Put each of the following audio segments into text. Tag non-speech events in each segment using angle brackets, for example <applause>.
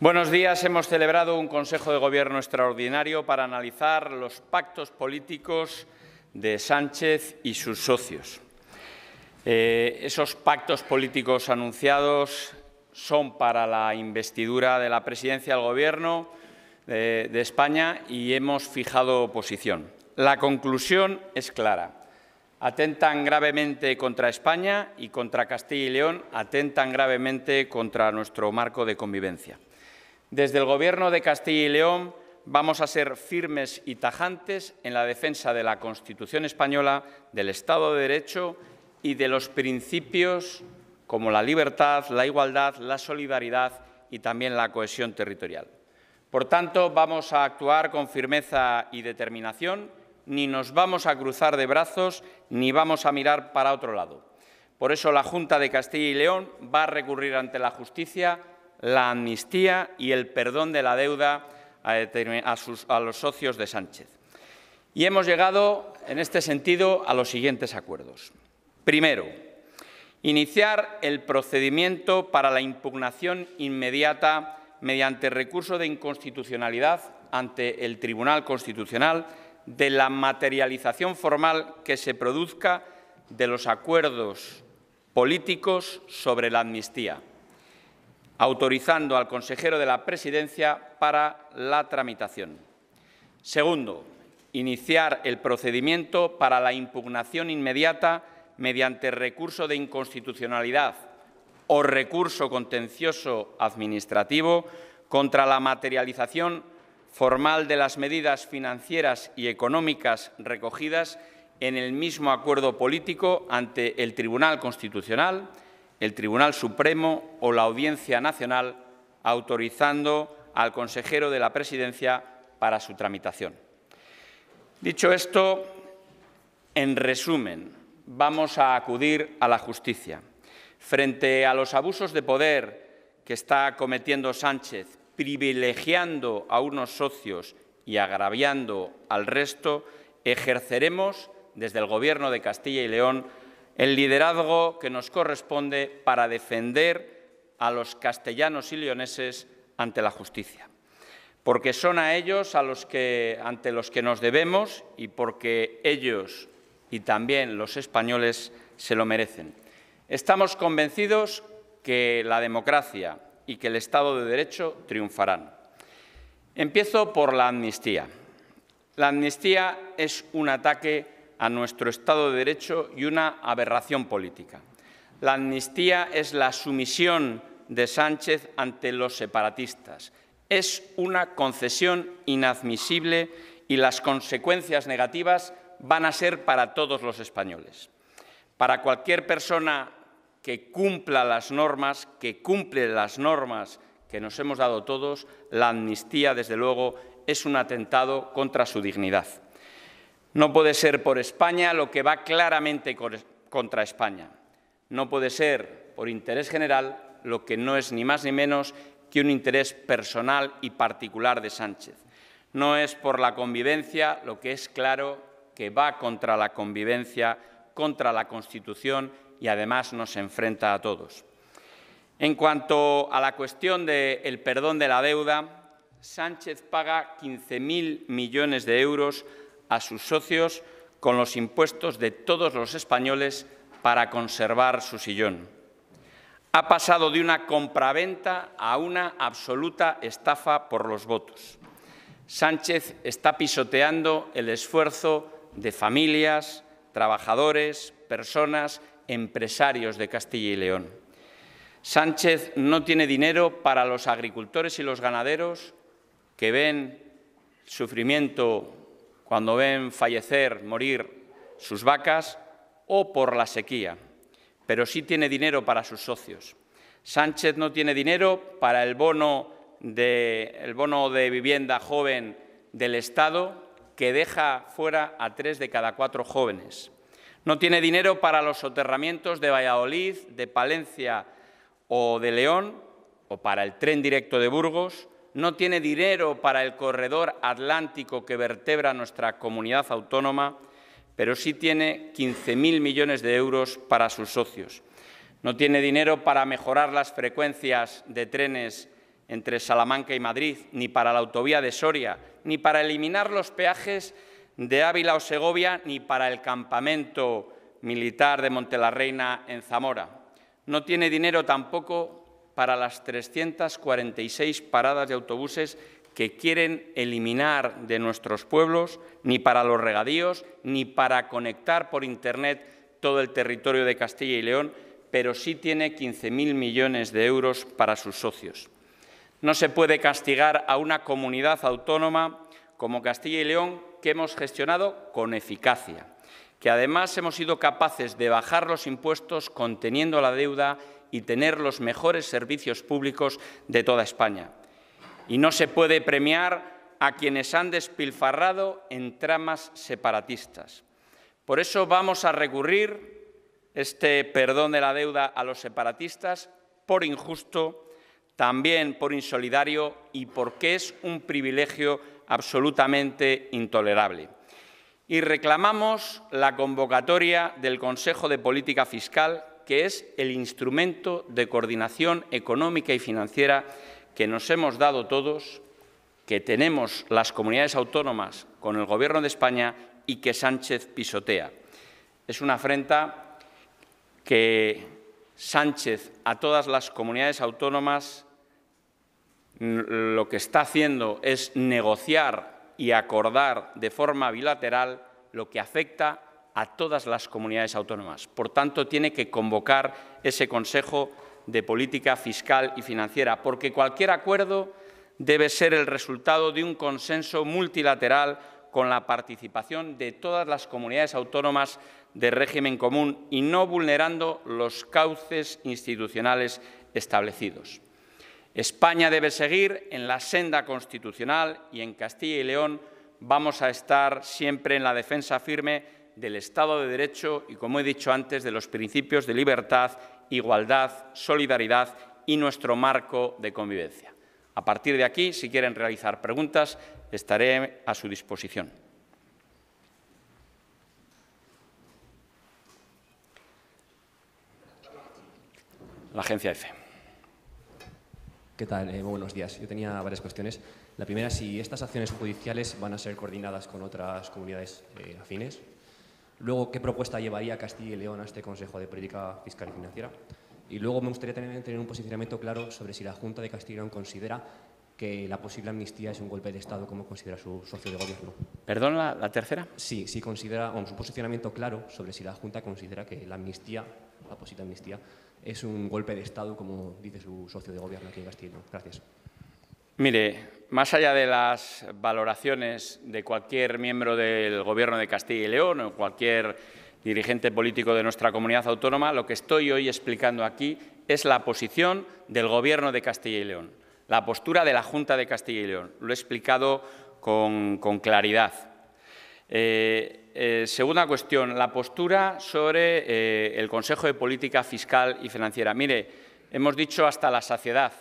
Buenos días. Hemos celebrado un Consejo de Gobierno extraordinario para analizar los pactos políticos de Sánchez y sus socios. Eh, esos pactos políticos anunciados son para la investidura de la presidencia del Gobierno de, eh, de España y hemos fijado posición. La conclusión es clara. Atentan gravemente contra España y contra Castilla y León, atentan gravemente contra nuestro marco de convivencia. Desde el Gobierno de Castilla y León vamos a ser firmes y tajantes en la defensa de la Constitución española, del Estado de Derecho y de los principios como la libertad, la igualdad, la solidaridad y también la cohesión territorial. Por tanto, vamos a actuar con firmeza y determinación, ni nos vamos a cruzar de brazos ni vamos a mirar para otro lado. Por eso la Junta de Castilla y León va a recurrir ante la justicia la amnistía y el perdón de la deuda a, los socios de Sánchez. Y hemos llegado, en este sentido, a los siguientes acuerdos. Primero, iniciar el procedimiento para la impugnación inmediata mediante recurso de inconstitucionalidad ante el Tribunal Constitucional de la materialización formal que se produzca de los acuerdos políticos sobre la amnistía autorizando al consejero de la Presidencia para la tramitación. Segundo, iniciar el procedimiento para la impugnación inmediata mediante recurso de inconstitucionalidad o recurso contencioso administrativo contra la materialización formal de las medidas financieras y económicas recogidas en el mismo acuerdo político ante el Tribunal Constitucional el Tribunal Supremo o la Audiencia Nacional, autorizando al consejero de la Presidencia para su tramitación. Dicho esto, en resumen, vamos a acudir a la justicia. Frente a los abusos de poder que está cometiendo Sánchez, privilegiando a unos socios y agraviando al resto, ejerceremos desde el Gobierno de Castilla y León el liderazgo que nos corresponde para defender a los castellanos y leoneses ante la justicia. Porque son a ellos a los que, ante los que nos debemos y porque ellos y también los españoles se lo merecen. Estamos convencidos que la democracia y que el Estado de Derecho triunfarán. Empiezo por la amnistía. La amnistía es un ataque a nuestro Estado de Derecho y una aberración política. La amnistía es la sumisión de Sánchez ante los separatistas. Es una concesión inadmisible y las consecuencias negativas van a ser para todos los españoles. Para cualquier persona que cumpla las normas, que cumple las normas que nos hemos dado todos, la amnistía, desde luego, es un atentado contra su dignidad. No puede ser por España lo que va claramente contra España. No puede ser por interés general lo que no es ni más ni menos que un interés personal y particular de Sánchez. No es por la convivencia lo que es claro que va contra la convivencia, contra la Constitución y además nos enfrenta a todos. En cuanto a la cuestión del perdón de la deuda, Sánchez paga 15.000 millones de euros a sus socios con los impuestos de todos los españoles para conservar su sillón. Ha pasado de una compraventa a una absoluta estafa por los votos. Sánchez está pisoteando el esfuerzo de familias, trabajadores, personas, empresarios de Castilla y León. Sánchez no tiene dinero para los agricultores y los ganaderos que ven sufrimiento cuando ven fallecer, morir sus vacas o por la sequía, pero sí tiene dinero para sus socios. Sánchez no tiene dinero para el bono de, vivienda joven del Estado que deja fuera a tres de cada cuatro jóvenes. No tiene dinero para los soterramientos de Valladolid, de Palencia o de León, o para el tren directo de Burgos, no tiene dinero para el corredor atlántico que vertebra nuestra comunidad autónoma, pero sí tiene 15.000 millones de euros para sus socios. No tiene dinero para mejorar las frecuencias de trenes entre Salamanca y Madrid, ni para la autovía de Soria, ni para eliminar los peajes de Ávila o Segovia, ni para el campamento militar de Montelarreina en Zamora. No tiene dinero tampoco para las 346 paradas de autobuses que quieren eliminar de nuestros pueblos, ni para los regadíos, ni para conectar por Internet todo el territorio de Castilla y León, pero sí tiene 15.000 millones de euros para sus socios. No se puede castigar a una comunidad autónoma como Castilla y León que hemos gestionado con eficacia que además hemos sido capaces de bajar los impuestos conteniendo la deuda y tener los mejores servicios públicos de toda España. Y no se puede premiar a quienes han despilfarrado en tramas separatistas. Por eso vamos a recurrir este perdón de la deuda a los separatistas por injusto, también por insolidario y porque es un privilegio absolutamente intolerable y reclamamos la convocatoria del Consejo de Política Fiscal, que es el instrumento de coordinación económica y financiera que nos hemos dado todos, que tenemos las comunidades autónomas con el Gobierno de España y que Sánchez pisotea. Es una afrenta que Sánchez a todas las comunidades autónomas lo que está haciendo es negociar y acordar de forma bilateral lo que afecta a todas las comunidades autónomas. Por tanto, tiene que convocar ese Consejo de Política Fiscal y Financiera, porque cualquier acuerdo debe ser el resultado de un consenso multilateral con la participación de todas las comunidades autónomas de régimen común y no vulnerando los cauces institucionales establecidos. España debe seguir en la senda constitucional y en Castilla y León vamos a estar siempre en la defensa firme del Estado de Derecho y, como he dicho antes, de los principios de libertad, igualdad, solidaridad y nuestro marco de convivencia. A partir de aquí, si quieren realizar preguntas, estaré a su disposición. La agencia efe. ¿Qué tal? Eh, buenos días. Yo tenía varias cuestiones. La primera, si estas acciones judiciales van a ser coordinadas con otras comunidades eh, afines. Luego, ¿qué propuesta llevaría Castilla y León a este Consejo de Política Fiscal y Financiera? Y luego me gustaría también tener un posicionamiento claro sobre si la Junta de Castilla y León considera que la posible amnistía es un golpe de Estado, como considera su socio de gobierno. ¿Perdón, la, la tercera? Sí, sí considera, o su posicionamiento claro sobre si la Junta considera que la amnistía, la posible amnistía, es un golpe de Estado, como dice su socio de gobierno aquí en Castillo. Gracias. Mire, más allá de las valoraciones de cualquier miembro del Gobierno de Castilla y León o cualquier dirigente político de nuestra comunidad autónoma, lo que estoy hoy explicando aquí es la posición del Gobierno de Castilla y León, la postura de la Junta de Castilla y León. Lo he explicado con, claridad. Eh, eh, segunda cuestión, la postura sobre eh, el Consejo de Política Fiscal y Financiera. Mire, hemos dicho hasta la saciedad,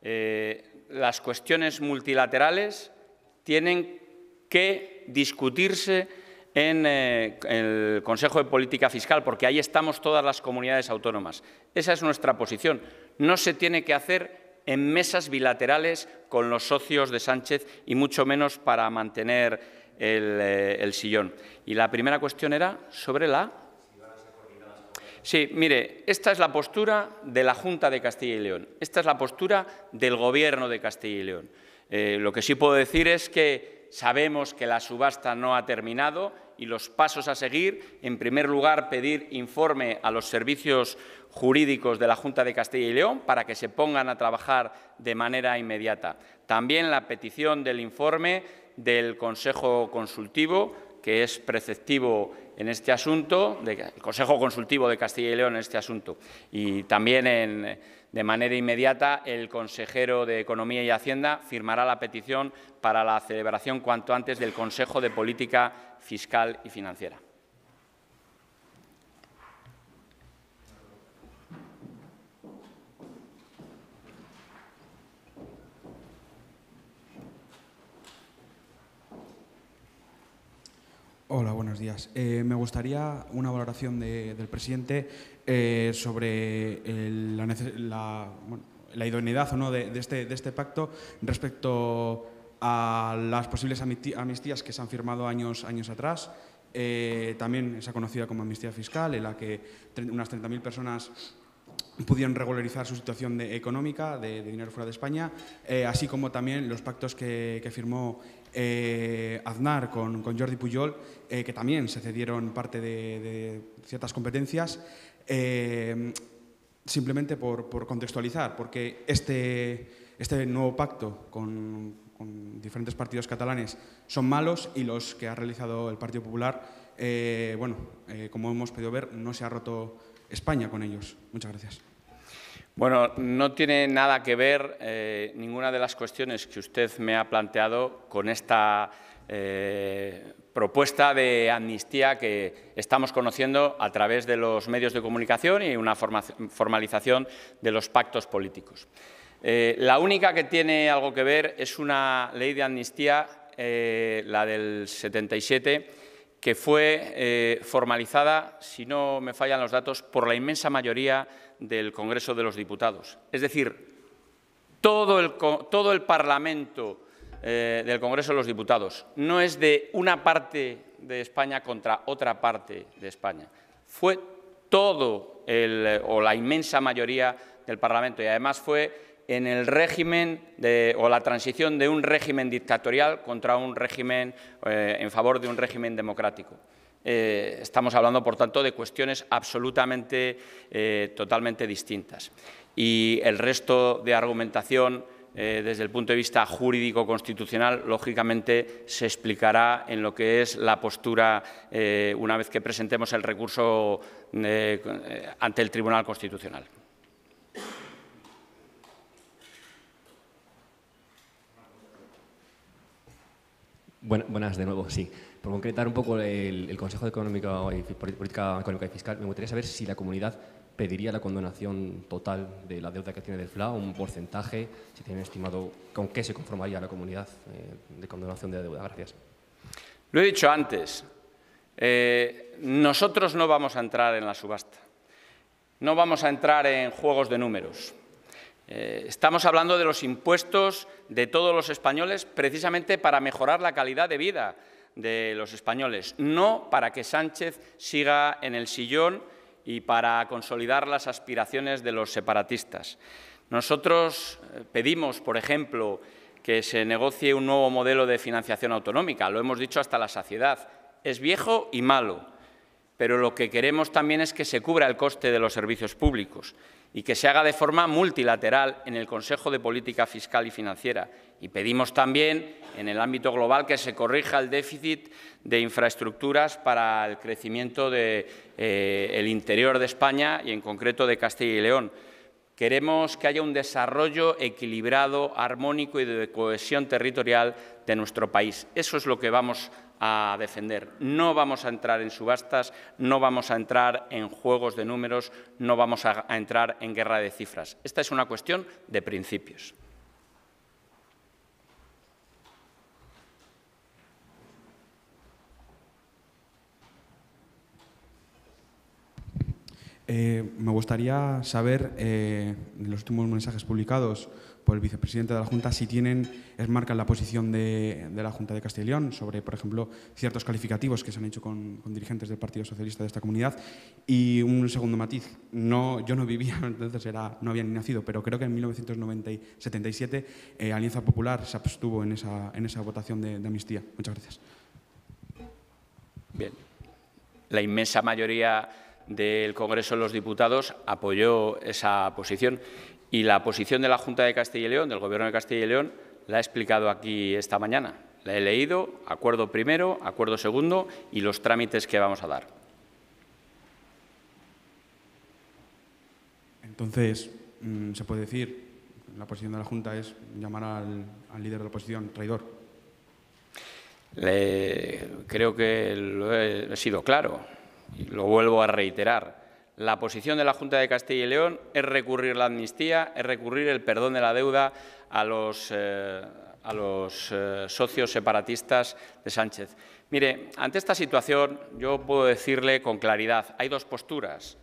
eh, las cuestiones multilaterales tienen que discutirse en el Consejo de Política Fiscal, porque ahí estamos todas las comunidades autónomas. Esa es nuestra posición. No se tiene que hacer en mesas bilaterales con los socios de Sánchez y mucho menos para mantener eh, el, sillón. Y la primera cuestión era sobre la... Sí, mire, esta es la postura de la Junta de Castilla y León, esta es la postura del Gobierno de Castilla y León. Eh, lo que sí puedo decir es que sabemos que la subasta no ha terminado y los pasos a seguir, en primer lugar, pedir informe a los servicios jurídicos de la Junta de Castilla y León para que se pongan a trabajar de manera inmediata. También la petición del informe del Consejo Consultivo, que es preceptivo en este asunto, del Consejo Consultivo de Castilla y León en este asunto, y también de manera inmediata el consejero de Economía y Hacienda firmará la petición para la celebración cuanto antes del Consejo de Política Fiscal y Financiera. Hola, buenos días. Eh, me gustaría una valoración del presidente eh, sobre la, idoneidad o no este, de, este, pacto respecto a las posibles amnistías que se han firmado años, años atrás. Eh, también esa conocida como amnistía fiscal, en la que unas 30.000 personas pudieron regularizar su situación de, económica de, dinero fuera de España, así como también los pactos que firmó eh, Aznar con, Jordi Puyol eh, que también se cedieron parte de, ciertas competencias, eh, simplemente por, contextualizar, porque este, este nuevo pacto con, diferentes partidos catalanes son malos y los que ha realizado el Partido Popular, bueno, como hemos podido ver, no se ha roto España con ellos. Muchas gracias. Bueno, no tiene nada que ver eh, ninguna de las cuestiones que usted me ha planteado con esta eh, propuesta de amnistía que estamos conociendo a través de los medios de comunicación y una formalización de los pactos políticos. Eh, la única que tiene algo que ver es una ley de amnistía, la del 77, que fue formalizada, si no me fallan los datos, por la inmensa mayoría del Congreso de los Diputados. Es decir, todo el, Parlamento eh, del Congreso de los Diputados no es de una parte de España contra otra parte de España. Fue todo o la inmensa mayoría del Parlamento y además fue en el régimen o la transición de un régimen dictatorial contra un régimen eh, en favor de un régimen democrático. Eh, estamos hablando, por tanto, de cuestiones absolutamente, eh, totalmente distintas. Y el resto de argumentación, eh, desde el punto de vista jurídico-constitucional, lógicamente se explicará en lo que es la postura una vez que presentemos el recurso ante el Tribunal Constitucional. buenas de nuevo, sí. Por concretar un poco el, Consejo de y, Política Económica y Fiscal, me gustaría saber si la comunidad pediría la condonación total de la deuda que tiene del FLA, un porcentaje, si tienen estimado con qué se conformaría la comunidad eh, de condonación de la deuda. Gracias. Lo he dicho antes, eh, nosotros no vamos a entrar en la subasta, no vamos a entrar en juegos de números. Eh, estamos hablando de los impuestos de todos los españoles precisamente para mejorar la calidad de vida de los españoles, no para que Sánchez siga en el sillón y para consolidar las aspiraciones de los separatistas. Nosotros eh, pedimos, por ejemplo, que se negocie un nuevo modelo de financiación autonómica, lo hemos dicho hasta la saciedad. Es viejo y malo, pero lo que queremos también es que se cubra el coste de los servicios públicos y que se haga de forma multilateral en el Consejo de Política Fiscal y Financiera. Y pedimos también, en el ámbito global, que se corrija el déficit de infraestructuras para el crecimiento del eh, interior de España y, en concreto, de Castilla y León. Queremos que haya un desarrollo equilibrado, armónico y de cohesión territorial de nuestro país. Eso es lo que vamos a defender. No vamos a entrar en subastas, no vamos a entrar en juegos de números, no vamos a, entrar en guerra de cifras. Esta es una cuestión de principios. Eh, me gustaría saber, en eh, los últimos mensajes publicados por el vicepresidente de la Junta, si tienen, es la posición de, la Junta de Castellón sobre, por ejemplo, ciertos calificativos que se han hecho con, dirigentes del Partido Socialista de esta comunidad. Y un segundo matiz, no, yo no vivía, <laughs> entonces era, no había ni nacido, pero creo que en 1977 eh, Alianza Popular se abstuvo en esa, votación de, de amnistía. Muchas gracias. Bien. La inmensa mayoría del Congreso de los Diputados apoyó esa posición. Y la posición de la Junta de Castilla y León, del Gobierno de Castilla y León, la he explicado aquí esta mañana. La he leído, acuerdo primero, acuerdo segundo y los trámites que vamos a dar. Entonces, mm, se puede decir, la posición de la Junta es llamar al, líder de la oposición traidor. creo que lo he sido claro lo vuelvo a reiterar, la posición de la Junta de Castilla y León es recurrir la amnistía, es recurrir el perdón de la deuda a los, eh, eh, socios separatistas de Sánchez. Mire, ante esta situación yo puedo decirle con claridad, hay dos posturas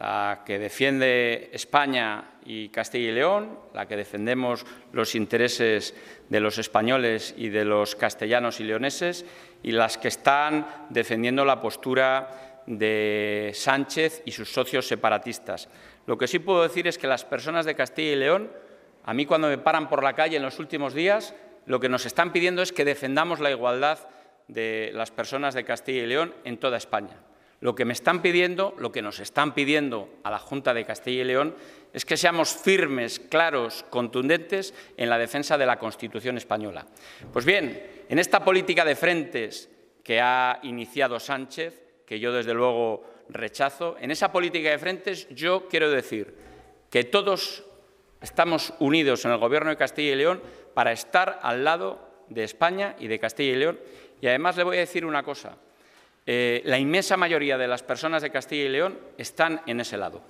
la que defiende España y Castilla y León, la que defendemos los intereses de los españoles y de los castellanos y leoneses, y las que están defendiendo la postura de Sánchez y sus socios separatistas. Lo que sí puedo decir es que las personas de Castilla y León, a mí cuando me paran por la calle en los últimos días, lo que nos están pidiendo es que defendamos la igualdad de las personas de Castilla y León en toda España. Lo que me están pidiendo, lo que nos están pidiendo a la Junta de Castilla y León es que seamos firmes, claros, contundentes en la defensa de la Constitución española. Pues bien, en esta política de frentes que ha iniciado Sánchez, que yo desde luego rechazo, en esa política de frentes yo quiero decir que todos estamos unidos en el Gobierno de Castilla y León para estar al lado de España y de Castilla y León. Y además le voy a decir una cosa, eh, la inmensa mayoría de las personas de Castilla y León están en ese lado.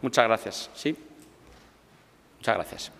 Muchas gracias. ¿Sí? Muchas gracias.